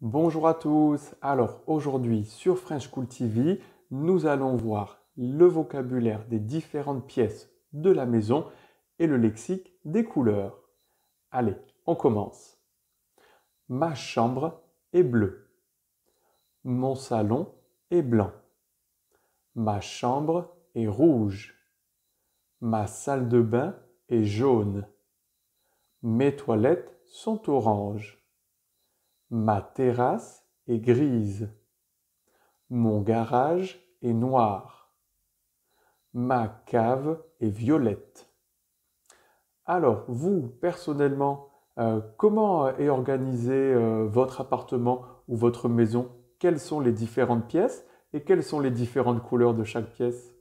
Bonjour à tous. Alors aujourd'hui sur French Cool TV, nous allons voir le vocabulaire des différentes pièces de la maison et le lexique des couleurs. Allez, on commence. Ma chambre est bleue. Mon salon est blanc. Ma chambre est rouge. Ma salle de bain est jaune. Mes toilettes sont oranges. Ma terrasse est grise. Mon garage est noir. Ma cave est violette. Alors, vous, personnellement, euh, comment est organisé euh, votre appartement ou votre maison Quelles sont les différentes pièces et quelles sont les différentes couleurs de chaque pièce